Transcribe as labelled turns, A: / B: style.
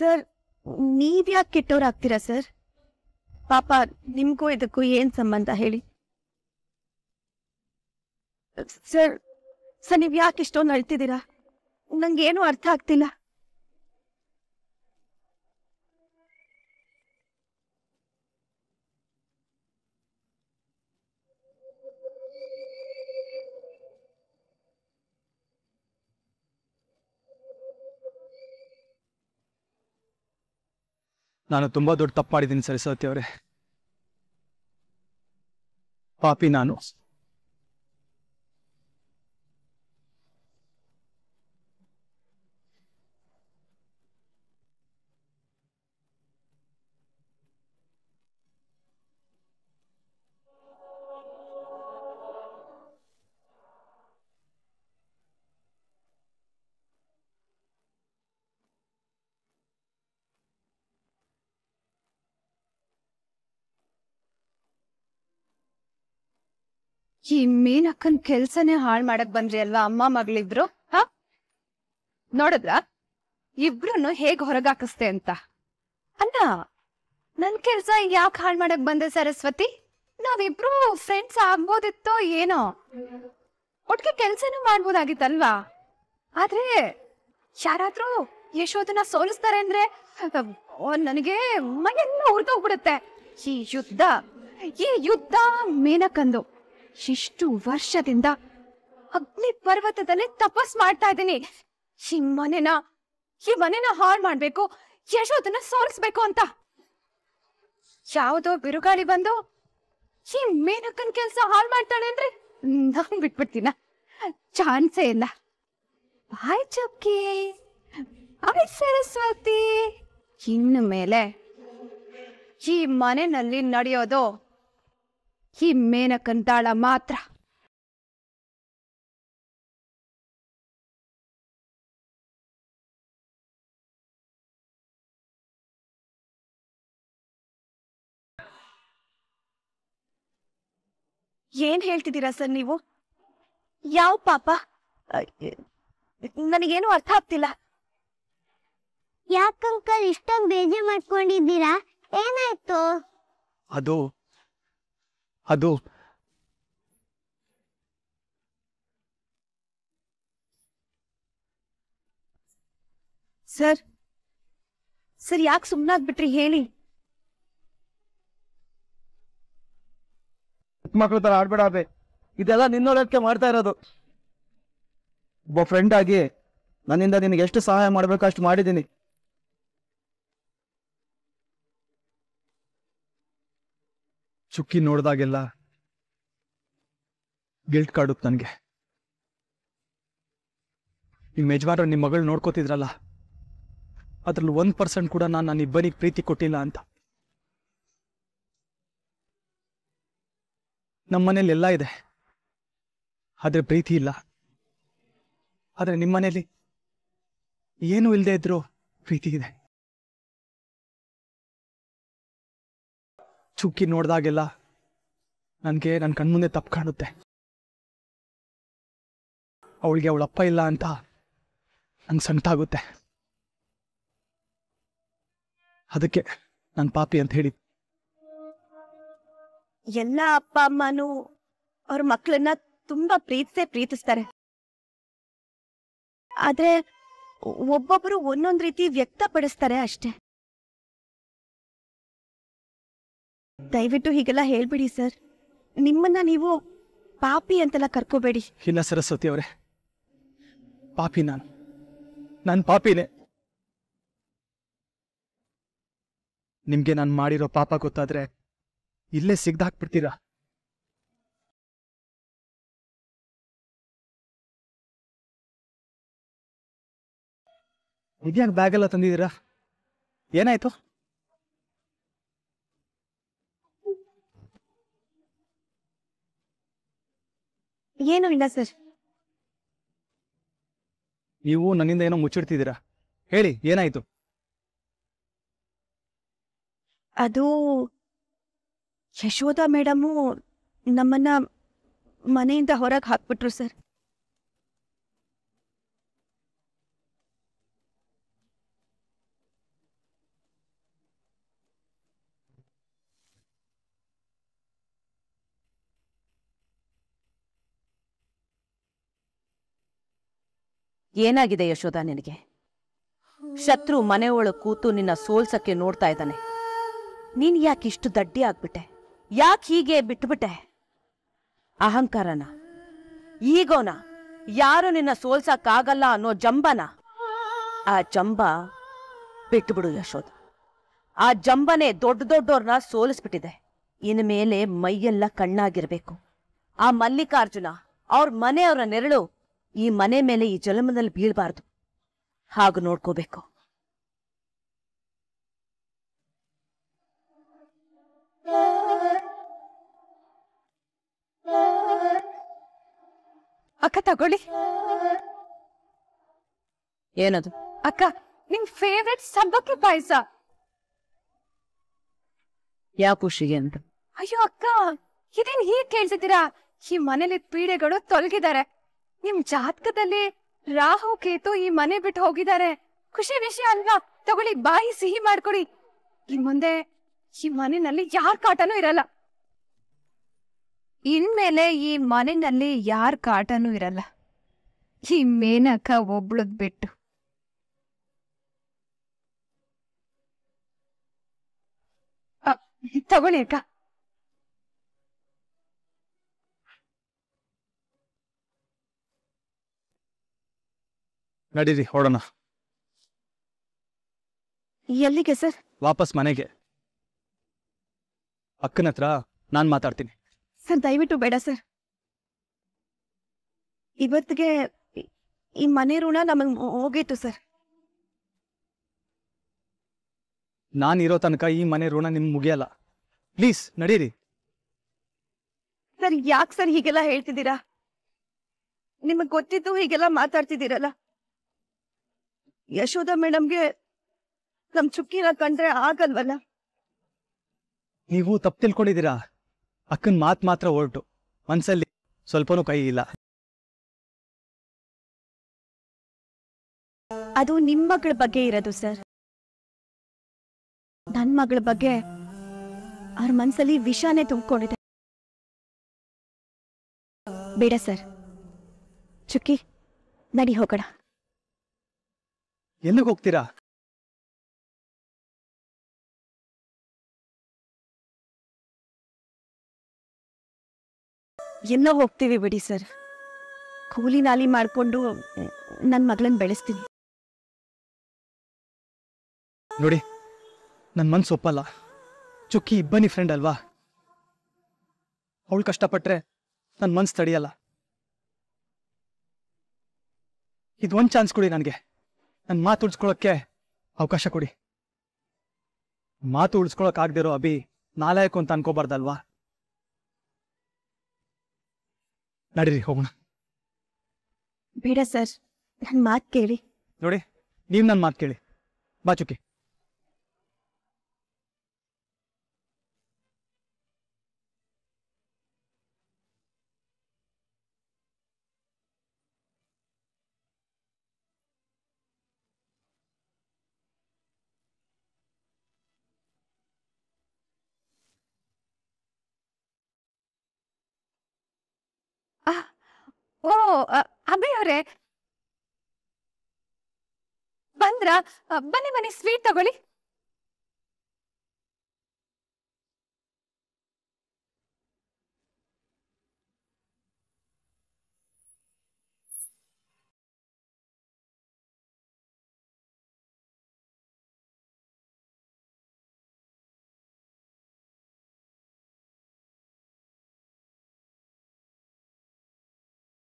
A: Sir ನೀವ್ಯಾಕೆ ಆಗ್ತೀರಾ sir ಪಾಪ ನಿಮ್ಗೂ ಇದಕ್ಕೂ ಏನ್ ಸಂಬಂಧ ಹೇಳಿ ಸರ್ ಸರ್ ನೀವ್ ಯಾಕೆ ಇಷ್ಟೊಂದು ಅಳ್ತಿದ್ದೀರಾ ನಂಗೇನು ಅರ್ಥ ಆಗ್ತಿಲ್ಲ
B: ನಾನು ತುಂಬ ದೊಡ್ಡ ತಪ್ಪು ಮಾಡಿದ್ದೀನಿ ಸರಸ್ವತಿ ಅವರೇ ಪಾಪಿ ನಾನು
C: ಈ ಮೇನಕ್ಕನ್ ಕೆಲ್ಸನೇ ಹಾಳ್ ಮಾಡಕ್ ಬಂದ್ರಿ ಅಲ್ವಾ ಅಮ್ಮ ಮಗಳಿಬ್ರು ಹ ನೋಡಿದ್ರ ಇಬ್ರು ಹೇಗ್ ಹೊರಗಾಕಿಸ್ತೆ ಅಂತ ಅಣ್ಣ ನನ್ ಕೆಲ್ಸ ಯಾಕೆ ಹಾಳ್ ಮಾಡಕ್ ಬಂದೆ ಸರಸ್ವತಿ ನಾವಿಬ್ರು ಫ್ರೆಂಡ್ಸ್ ಆಗ್ಬೋದಿತ್ತೋ ಏನೋ ಒಟ್ಟಿಗೆ ಕೆಲ್ಸನೂ ಮಾಡ್ಬೋದಾಗಿತ್ತಲ್ವಾ ಆದ್ರೆ ಯಾರಾದ್ರೂ ಯಶೋಧನ ಸೋಲಿಸ್ತಾರೆ ಅಂದ್ರೆ ನನಗೆ ಮೈಯೆಲ್ಲ ಉರ್ದೋಗ್ಬಿಡುತ್ತೆ ಈ ಯುದ್ಧ ಈ ಯುದ್ಧ ಮೇನಕ್ಕಂದು ಇಷ್ಟು ವರ್ಷದಿಂದ ಅಗ್ನಿ ಪರ್ವತದಲ್ಲಿ ತಪಸ್ ಮಾಡ್ತಾ ಇದ್ದೀನಿ ಈ ಮನೆನ ಈ ಮನೆನ ಹಾಳು ಮಾಡ್ಬೇಕು ಯಶೋದನ್ನ ಸೋಲಿಸ್ಬೇಕು ಅಂತ ಯಾವುದೋ ಬಿರುಗಾಳಿ ಬಂದು ಈ ಮೇನಕ್ಕನ್ ಕೆಲ್ಸ ಹಾಳು ಮಾಡ್ತಾಳೆ ಅಂದ್ರೆ ನಾನ್ ಬಿಟ್ಬಿಡ್ತೀನ ಚಾನ್ಸೇ ಇಲ್ಲ ಬಾಯ್ ಚೌಕಿ ಅಯ್ ಸರಸ್ವತಿ ಇನ್ನು ಮೇಲೆ ಈ ಮನೆಯಲ್ಲಿ ನಡೆಯೋದು ಈ ಮೇನಕಂತಾಳ
B: ಮಾತ್ರ ಏನ್
A: ಹೇಳ್ತಿದ್ದೀರಾ ಸರ್ ನೀವು ಯಾವ ಪಾಪ ನನಗೇನು ಅರ್ಥ ಆಗ್ತಿಲ್ಲ ಯಾಕಂಕಲ್ ಇಷ್ಟೊಂದು ಬೇಜಾರ್ ಮಾಡ್ಕೊಂಡಿದ್ದೀರಾ
B: ಏನಾಯ್ತು ಅದು ಅದು
A: ಸರ್ ಸರ್ ಯಾಕೆ ಸುಮ್ಮನಾಗ್ಬಿಟ್ರಿ ಹೇಳಿ
B: ಮಕ್ಕಳು ತರ ಆಡ್ಬೇಡ ಅಬೆ ಇದೆಲ್ಲ ನಿನ್ನೊಳಕ್ಕೆ ಮಾಡ್ತಾ ಇರೋದು ಒಬ್ಬ ಫ್ರೆಂಡ್ ಆಗಿ ನನ್ನಿಂದ ನಿನಗೆ ಎಷ್ಟು ಸಹಾಯ ಮಾಡ್ಬೇಕು ಅಷ್ಟು ಮಾಡಿದ್ದೀನಿ ಚುಕ್ಕಿ ನೋಡಿದಾಗೆಲ್ಲ ಗಿಲ್ಟ್ ಕಾಡುತ್ತೆ ನನಗೆ ನಿಮ್ಮ ಯಜಮಾನ್ರ ನಿಮ್ಮ ಮಗಳು ನೋಡ್ಕೋತಿದ್ರಲ್ಲ ಅದ್ರಲ್ಲಿ ಒಂದು ಪರ್ಸೆಂಟ್ ಕೂಡ ನಾನು ನನ್ನ ಇಬ್ಬನಿಗೆ ಪ್ರೀತಿ ಕೊಟ್ಟಿಲ್ಲ ಅಂತ ನಮ್ಮ ಮನೇಲಿ ಎಲ್ಲ ಇದೆ ಆದರೆ ಪ್ರೀತಿ ಇಲ್ಲ ಆದರೆ ನಿಮ್ಮ ಮನೇಲಿ ಏನೂ ಇಲ್ಲದೆ ಇದ್ರೂ ಪ್ರೀತಿ ಇದೆ ಚುಕ್ಕಿ ನೋಡಿದಾಗೆಲ್ಲ ನನಗೆ ನನ್ನ ಕಣ್ಮುಂದೆ ತಪ್ಪು ಕಾಣುತ್ತೆ ಅವಳಿಗೆ ಅಪ್ಪ ಇಲ್ಲ ಅಂತ ನಂಗೆ ಸಂಕಟಾಗುತ್ತೆ ಅದಕ್ಕೆ ನನ್ನ ಪಾಪಿ ಅಂತ ಹೇಳಿ ಎಲ್ಲ ಅಪ್ಪ ಅಮ್ಮನು
A: ಅವ್ರ ಮಕ್ಕಳನ್ನ ತುಂಬಾ ಪ್ರೀತಿಸೇ ಪ್ರೀತಿಸ್ತಾರೆ ಆದ್ರೆ ಒಬ್ಬೊಬ್ರು ಒಂದೊಂದ್ ರೀತಿ ವ್ಯಕ್ತಪಡಿಸ್ತಾರೆ ಅಷ್ಟೇ ದಯವಿಟ್ಟು ಹೀಗೆಲ್ಲ ಹೇಳ್ಬಿಡಿ ಸರ್ ನಿಮ್ಮನ್ನ ನೀವು ಪಾಪಿ ಅಂತೆಲ್ಲ ಕರ್ಕೋಬೇಡಿ
B: ಇಲ್ಲ ಸರಸ್ವತಿ ಅವರೇ ಪಾಪಿ ನಾನು ನಾನು ಪಾಪಿನೇ ನಿಮ್ಗೆ ನಾನು ಮಾಡಿರೋ ಪಾಪ ಗೊತ್ತಾದ್ರೆ ಇಲ್ಲೇ ಸಿಗ್ದಾಕ್ಬಿಡ್ತೀರಾ ಇದ್ಯಾಕೆ ಬ್ಯಾಗೆಲ್ಲ ತಂದಿದ್ದೀರಾ ಏನಾಯ್ತು ಏನು ಇಲ್ಲ ಸರ್ ನೀವು ನನ್ನಿಂದ ಏನೋ ಮುಚ್ಚಿಡ್ತಿದ್ದೀರಾ ಹೇಳಿ ಏನಾಯ್ತು
A: ಅದು ಯಶೋಧ ಮೇಡಮು ನಮ್ಮನ್ನ ಮನೆಯಿಂದ ಹೊರಗೆ ಹಾಕ್ಬಿಟ್ರು ಸರ್ ಏನಾಗಿದೆ ಯಶೋಧ ನಿನಗೆ ಶತ್ರು ಮನೆ ಕೂತು ನಿನ್ನ ಸೋಲ್ಸಕ್ಕೆ ನೋಡ್ತಾ ಇದ್ದಾನೆ ನೀನ್ ಯಾಕೆ ಇಷ್ಟು ದಡ್ಡಿ ಆಗ್ಬಿಟ್ಟೆ ಯಾಕೆ ಹೀಗೆ ಬಿಟ್ಬಿಟ್ಟೆ ಅಹಂಕಾರನ ಈಗೋನ ಯಾರು ನಿನ್ನ ಸೋಲ್ಸಕ್ಕಾಗಲ್ಲ ಅನ್ನೋ ಜಂಬನ ಆ ಜಂಬ ಬಿಟ್ಬಿಡು ಯಶೋಧ ಆ ಜಂಬನೆ ದೊಡ್ಡ ದೊಡ್ಡವ್ರನ್ನ ಸೋಲಿಸ್ಬಿಟ್ಟಿದೆ ಇನ್ನು ಮೇಲೆ ಮೈಯೆಲ್ಲ ಕಣ್ಣಾಗಿರ್ಬೇಕು ಆ ಮಲ್ಲಿಕಾರ್ಜುನ ಅವ್ರ ಮನೆಯವರ ನೆರಳು ಈ ಮನೆ ಮೇಲೆ ಈ ಜಲಮದಲ್ಲಿ ಬೀಳಬಾರ್ದು ಹಾಗು ನೋಡ್ಕೋಬೇಕು
C: ಅಕ್ಕ ತಗೊಳ್ಳಿ ಏನದು ಅಕ್ಕ ನಿಮ್ ಫೇವ್ರೆಟ್ ಸಬ್ಬಕ್ಕಿ ಪಾಯಸ ಯಾವ ಖುಷಿಗೆ ಅಂತ ಅಯ್ಯೋ ಅಕ್ಕ ಇದೇನ್ ಹೀಗ್ ಕೇಳ್ಸಿದ್ದೀರಾ ಈ ಮನೇಲಿ ಪೀಡೆಗಳು ತೊಲಗಿದ್ದಾರೆ ನಿಮ್ ಜಾತಕದಲ್ಲಿ ರಾಹು ಕೇತು ಈ ಮನೆ ಬಿಟ್ಟು ಹೋಗಿದ್ದಾರೆ ಖುಷಿ ವಿಷಯ ಅಲ್ವಾ ತಗೊಳ್ಳಿ ಬಾಯಿ ಸಿಹಿ ಮಾಡ್ಕೊಡಿ ಈ ಮುಂದೆ ಈ ಮನೆಯಲ್ಲಿ ಯಾರ ಕಾಟನೂ ಇರಲ್ಲ ಇನ್ಮೇಲೆ ಈ ಮನೆಯಲ್ಲಿ ಯಾರ ಕಾಟನೂ ಇರಲ್ಲ ಈ ಮೇನಕ ಒಬ್ಳದ್ ಬಿಟ್ಟು
A: ತಗೊಳ್ಳಿ ಅಕ್ಕ ನಡೀರಿ ಹೊಡೋಣ ಎಲ್ಲಿಗೆ ಸರ್
B: ವಾಪಸ್ ಮನೆಗೆ ಅಕ್ಕನ ಹತ್ರ ನಾನು ಮಾತಾಡ್ತೀನಿ
A: ಸರ್ ದಯವಿಟ್ಟು ಬೇಡ ಸರ್ ಇವತ್ತಿಗೆ ಈ ಮನೆ ಋಣ ನಮಗೆ ಹೋಗಿತ್ತು ಸರ್
B: ನಾನ್ ಇರೋ ತನಕ ಈ ಮನೆ ಋಣ ನಿಮ್ ಮುಗಿಯಲ್ಲ ಪ್ಲೀಸ್ ನಡೀರಿ
A: ಸರ್ ಯಾಕೆ ಸರ್ ಹೀಗೆಲ್ಲ ಹೇಳ್ತಿದ್ದೀರಾ ನಿಮಗೆ ಗೊತ್ತಿದ್ದು ಹೀಗೆಲ್ಲ ಮಾತಾಡ್ತಿದ್ದೀರಲ್ಲ ಯಶೋಧ ಮೇಡಮ್ಗೆ ನಮ್ ಚುಕ್ಕಿನ ಕಂಡ್ರೆ ಆಗಲ್ವಲ್ಲ
B: ನೀವು ತಪ್ಪು ತಿಳ್ಕೊಂಡಿದ್ದೀರಾ ಅಕ್ಕನ್ ಮಾತ್ ಮಾತ್ರ ಹೊರಟು ಮನ್ಸಲ್ಲಿ ಸ್ವಲ್ಪನೂ ಕೈ ಇಲ್ಲ ಅದು ನಿಮ್ ಮಗಳ ಬಗ್ಗೆ ಇರೋದು ಸರ್ ನನ್ ಮಗಳ ಬಗ್ಗೆ
A: ಅವ್ರ ಮನ್ಸಲ್ಲಿ ವಿಷಾನೇ ತುಂಬಿಕೊಂಡಿದೆ ಬೇಡ ಸರ್ ಚುಕ್ಕಿ ನಡಿ ಹೋಗೋಣ
B: ಎಲ್ಲಿಗೆ ಹೋಗ್ತೀರಾ ಎಲ್ಲ
A: ಹೋಗ್ತೀವಿ ಬಿಡಿ ಸರ್ ಕೂಲಿ ನಾಲಿ ಮಾಡಿಕೊಂಡು ನನ್ನ ಮಗಳನ್ನ ಬೆಳೆಸ್ತೀನಿ
B: ನೋಡಿ ನನ್ನ ಮನ್ಸು ಒಪ್ಪಲ್ಲ ಚುಕ್ಕಿ ಇಬ್ಬನಿ ಫ್ರೆಂಡ್ ಅಲ್ವಾ ಅವಳು ಕಷ್ಟಪಟ್ರೆ ನನ್ನ ಮನ್ಸು ತಡೆಯಲ್ಲ ಇದು ಒಂದು ಚಾನ್ಸ್ ಕೊಡಿ ನನಗೆ ನನ್ ಮಾತು ಉಳಿಸ್ಕೊಳಕ್ಕೆ ಅವಕಾಶ ಕೊಡಿ ಮಾತು ಉಳಿಸ್ಕೊಳಕ್ ಆಗದಿರೋ ಅಭಿ ನಾಲಾಯಕು ಅಂತ ಅನ್ಕೋಬಾರ್ದಲ್ವಾ ನಡೀರಿ ಹೋಗೋಣ
A: ಬೇಡ ಸರ್ ನನ್ ಮಾತು ಕೇಳಿ
B: ನೋಡಿ ನೀವ್ ನನ್ನ ಮಾತು ಕೇಳಿ ಬಾಚುಕಿ
C: ಓ ಅಭಯ್ ಅವರೇ! ಬಂದ್ರಾ? ಬನ್ನಿ, ಬನ್ನಿ ಸ್ವೀಟ್ ತಗೊಳ್ಳಿ.